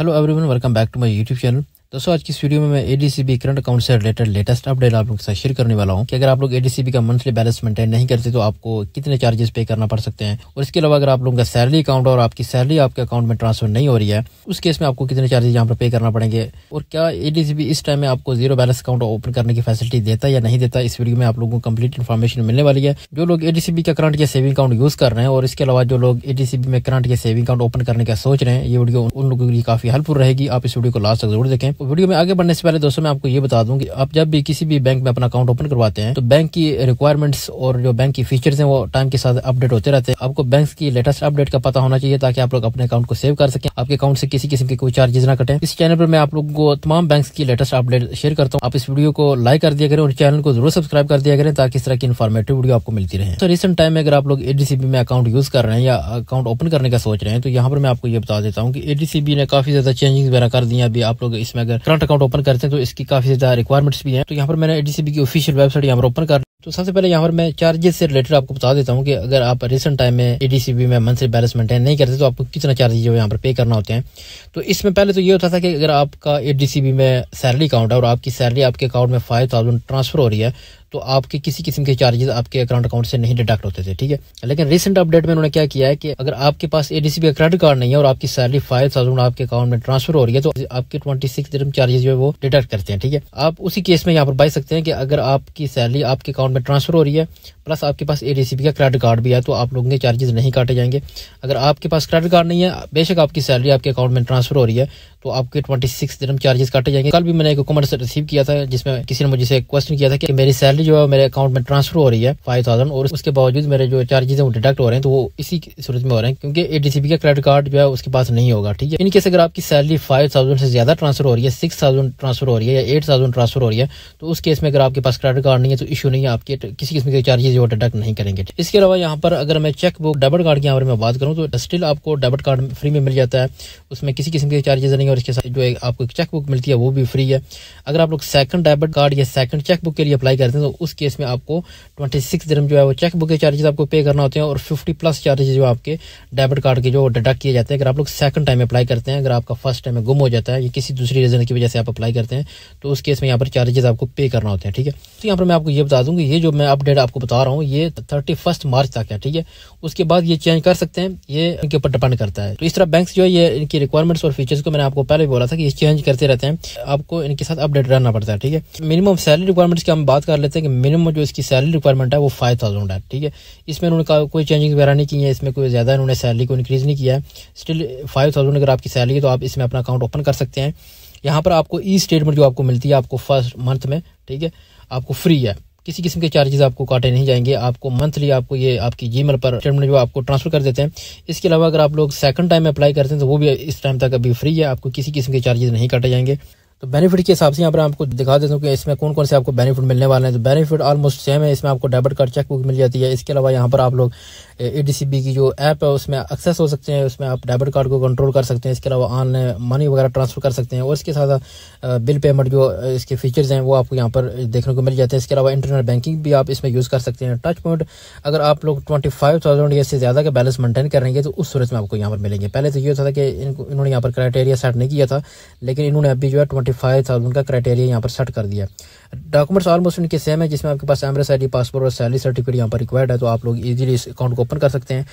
hello everyone welcome back to my youtube channel दोस्तों आज की इस वीडियो में मैं एडीसीबी करंट अकाउंट से रिलेटेड लेटेस्ट अपडेट आप लोग के साथ शेयर करने वाला हूं कि अगर आप लोग एडीसीबी का मंथली बैलेंस मेंटेन नहीं करते तो आपको कितने चार्जेस पे करना पड़ सकते हैं और इसके अलावा अगर आप लोगों का सैलरी अकाउंट और आपकी सैलरी आपके अकाउंट में ट्रांसफर नहीं हो रही है उस केस में आपको कितने चार्जेस यहाँ पर पे करना पड़ेंगे और क्या एडीसीबी इस टाइम में आपको जीरो बैलेंस अकाउंट ओपन करने की फैसिलिटी देता है या नहीं देता इस वीडियो में आप लोगों को कंप्लीट इन्फॉर्मेशन मिलने वाली है जो लोग एडीसीबी का करंट या सेविंग अकाउंट यूज कर रहे हैं और इसके अलावा जो लोग एडीसीबी में करंट या सेविंग अकाउंट ओपन करने का सोच रहे हैं ये वीडियो उन लोगों के लिए काफी हेल्पफुल रहेगी आप इस वीडियो को लास्ट तक जरूर देखें वीडियो में आगे बढ़ने से पहले दोस्तों मैं आपको ये बता दूं कि आप जब भी किसी भी बैंक में अपना अकाउंट ओपन करवाते हैं तो बैंक की रिक्वायरमेंट्स और जो बैंक की फीचर्स हैं वो टाइम के साथ अपडेट होते रहते हैं आपको बैंक की लेटेस्ट अपडेट का पता होना चाहिए ताकि आप लोग अपने अकाउंट को सेव कर सकें आपके अकाउंट से किसी किस्म के कोई चार्जेस ना कटे इस चैनल पर मैं आप लोगों को तमाम बैंक की लेटेस्ट अपडेट शेयर करता हूँ आप इस वीडियो को लाइक कर दिया करें और चैनल को जरूर सब्सक्राइब कर दिया करें ताकि इस तरह की इन्फॉर्मेटिव वीडियो आपको मिलती रहे तो रिसेंट टाइम में अगर आप लोग एडीसीबी में अकाउंट यूज कर रहे हैं या अकाउंट ओपन करने का सोच रहे हैं तो यहाँ पर मैं आपको ये बता देता हूँ कि एडीसीबी ने काफी ज्यादा चेंजिंग वगैरह कर दिया अभी आप लोग इसमें अगर करंट अकाउंट ओपन करते हैं तो इसकी काफी ज्यादा रिक्वायरमेंट्स भी हैं तो यहाँ पर मैंने एडीसीबी की ऑफिशियल वेबसाइट यहाँ पर ओपन कर तो सबसे पहले यहाँ पर मैं चार्जेस से रिलेटेड आपको बता देता हूँ कि अगर आप रिसेंट टाइम में एडीसीबी में मंथली बैलेंस मेंटेन नहीं करते तो आपको कितना चार्जेस जो यहाँ पर पे करना होते हैं तो इसमें पहले तो ये होता था कि अगर आपका एडीसीबी में सैलरी अकाउंट है और आपकी सैलरी आपके अकाउंट में फाइव थाउजेंड ट्रांसफर हो रही है तो आपके किसी किस्म के चार्जेस आपके अकाउंट अकाउंट से नहीं डिडक्ट होते थे ठीक है लेकिन रिसेंट अपडेट में उन्होंने क्या किया है कि अगर आपके पास एडीसी का क्रेडिट कार्ड नहीं है और आपकी सैलरी फाइव थाउजेंड आपके अकाउंट में ट्रांसफर हो रही है तो आपके ट्वेंटी सिक्स चार्जेस जो है वो डिडक्ट करते हैं ठीक है आप उसी केस में यहाँ पर बाई सकते हैं कि अगर आपकी सैलरी आपके अकाउंट में ट्रांसफर हो रही है प्लस आपके पास ए का क्रेडिट कार्ड भी है तो आप लोगों के चार्जेस नहीं काटे जाएंगे अगर आपके पास क्रेडिट कार्ड नहीं है बेशक आपकी सैलरी आपके अकाउंट में ट्रांसफर हो रही है तो आपके ट्वेंटी सिक्स दिन चार्जेस काटे जाएंगे कल भी मैंने एक कमेंट रिसीव किया था जिसमें किसी ने मुझे क्वेश्चन किया था कि मेरी सैलरी जो है मेरे अकाउंट में ट्रांसफर हो रही है फाइव थाउजेंड और उसके बावजूद मेरे जो चार्जेस हैं वो डिडक्ट हो रहे हैं तो वो इसी सूरत में हो रहे हैं क्योंकि एडीसीपी का क्रेडिट कार्ड जो है उसके पास नहीं होगा ठीक है इनकेस अगर आपकी सैलरी फाइव थाउजेंड से ज्यादा ट्रांसफर हो रही है सिक्स थाउजेंड ट्रांसफर हो रही है या एट थाउजेंड ट्रांसफर हो रही है तो उस केस में अगर आपके पास क्रेडिट कार्ड नहीं है तो इशू नहीं है आपके किसी किस्म के चार्जेस वो डिडक्ट नहीं करेंगे इसके अलावा यहाँ पर अगर मैं चेक बुक डेबिट कार्ड के बारे में बात करूँ तो स्टिल आपको डेबिट कार्ड फ्री में मिल जाता है उसमें किसी किस्म के चार्जेस नहीं मिलेंगे और इसके साथ जो एक आपको एक चेकबुक मिलती है वो भी फ्री है अगर आप लोग सेकंड डेबिट कार्ड या सेकंड चेकबुक के लिए अप्लाई करते हैं तो उस केस में आपको ट्वेंटी सिक्स जो है वो चेकबुक के चार्जेस आपको पे करना होते हैं और फिफ्टी प्लस चार्जेस जो आपके डेबिट कार्ड के जो डिडक्ट किए जाते हैं अगर आप लोग सेकंड टाइम अप्लाई करते हैं अगर आपका फर्स्ट टाइम गुम हो जाता है या किसी दूसरी रीजन की वजह से आप अप्लाई करते हैं तो उस केस में यहाँ पर चार्जेस आपको पे करना होते हैं ठीक है तो यहाँ पर मैं आपको ये बता दूंगी ये जो मैं अपडेट आपको बता रहा हूँ ये थर्टी मार्च तक है ठीक है उसके बाद ये चेंज कर सकते हैं ये इनके ऊपर डिपेंड करता है तो इस तरह बैंक जो है ये इनकी रिक्वायरमेंट्स और फीचर्स को मैंने आपको आपको पहले भी बोला था कि चेंज करते रहते हैं आपको इनके साथ अपडेट रहना पड़ता है ठीक है मिनिमम सैलरी रिक्वायरमेंट्स की हम बात कर लेते हैं कि मिनिमम जो इसकी सैलरी रिक्वायरमेंट है वो फाइव थाउजेंड है ठीक है इसमें उन्होंने कोई चेंजिंग वगैरह नहीं की है इसमें कोई ज़्यादा इन्होंने सैलरी को इंक्रीज़ नहीं किया है स्टिल फाइव थाउजेंड अगर आपकी सैलरी है तो आप इसमें अपना अकाउंट ओपन कर सकते हैं यहाँ पर आपको ई स्टेटमेंट जो आपको मिलती है आपको फर्स्ट मंथ में ठीक है आपको फ्री है किसी किस्म के चार्जेस आपको काटे नहीं जाएंगे आपको मंथली आपको ये आपकी जी पर स्टेटमेंट जो आपको ट्रांसफर कर देते हैं इसके अलावा अगर आप लोग सेकंड टाइम अप्लाई करते हैं तो वो भी इस टाइम तक अभी फ्री है आपको किसी किस्म के चार्जेस नहीं काटे जाएंगे तो बेनिफिट के हिसाब से यहाँ पर आपको दिखा देता हूँ कि इसमें कौन कौन से आपको बेनिफिट मिलने वाले हैं तो बेनिफिट ऑलमोस्ट सेम है इसमें आपको डेबिट कार्ड चेकबुक मिल जाती है इसके अलावा यहाँ पर आप लोग ए की जो ऐप है उसमें एक्सेस हो सकते हैं उसमें आप डेबिट कार्ड को कंट्रोल कर सकते हैं इसके अलावा ऑनलाइन मनी वगैरह ट्रांसफर कर सकते हैं और इसके साथ बिल पेमेंट जो इसके फीचर्स हैं वो आपको यहाँ पर देखने को मिल जाते हैं इसके अलावा इंटरनेट बैंकिंग भी आप इसमें यूज़ कर सकते हैं टच पॉइंट अगर आप लोग ट्वेंटी फाइव थाउजेंड से ज़्यादा का बैलेंस मेंटेन करेंगे तो उस सूरत में आपको यहाँ पर मिलेंगे पहले तो ये होता था कि इन्होंने यहाँ पर क्राइटेरिया सेट नहीं किया था लेकिन इन्होंने अभी जो है ट्वेंटी फोर्टी फाइव थाउजेंड का क्राइटेरिया यहाँ पर सेट कर दिया डॉक्यूमेंट्स ऑलमोस्ट इनके सेम है जिसमें आपके पास एमरेस आई पासपोर्ट और सैलरी सर्टिफिकेट यहाँ पर रिक्वायर्ड है तो आप लोग इजीली इस अकाउंट को ओपन कर सकते हैं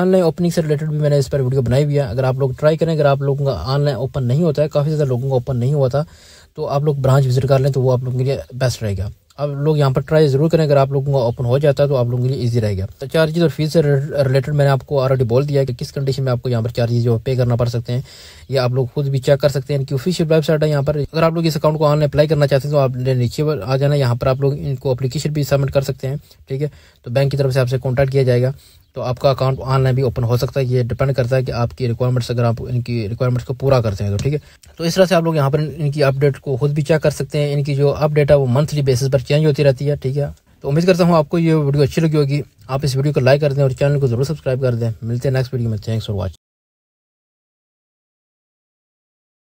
ऑनलाइन ओपनिंग से रिलेटेड भी मैंने इस पर वीडियो बनाई हुई है अगर आप लोग ट्राई करें अगर आप लोगों का ऑनलाइन ओपन नहीं होता है काफ़ी ज़्यादा लोगों का ओपन नहीं हुआ था तो आप लोग ब्रांच विजिट कर लें तो वो आप लोगों के लिए बेस्ट रहेगा आप लोग यहाँ पर ट्राई ज़रूर करें अगर आप लोगों का ओपन हो जाता है तो आप लोगों के लिए ईजी रहेगा तो चार्जेज और फीस से रिलेटेड मैंने आपको ऑलरेडी बोल दिया कि किस कंडीशन में आपको यहाँ पर चार्जेज जो पे करना पड़ सकते हैं या आप लोग खुद भी चेक कर सकते हैं इनकी ऑफिशियल वेबसाइट है यहाँ पर अगर आप लोग इस अकाउंट को ऑनलाइन अप्लाई करना चाहते हैं तो आप नीचे पर आ जाना यहाँ पर आप लोग इनको अपलीकेशन भी सबमिट कर सकते हैं ठीक है तो बैंक की तरफ से आपसे कॉन्टैक्ट किया जाएगा तो आपका अकाउंट ऑनलाइन भी ओपन हो सकता है ये डिपेंड करता है कि आपकी रिक्वायरमेंट्स अगर आप इनकी रिक्वायरमेंट्स को पूरा करते हैं तो ठीक है तो इस तरह से आप लोग यहाँ पर इनकी अपडेट को खुद भी चेक कर सकते हैं इनकी जो अपडेट है वो मंथली बेसिस पर चेंज होती रहती है ठीक है तो उम्मीद करता हूँ आपको ये वीडियो अच्छी लगी होगी आप इस वीडियो को लाइक कर दें और चैनल को जरूर सब्सक्राइब कर दें मिलते हैं नेक्स्ट वीडियो में थैंक्स फॉर वॉचिंग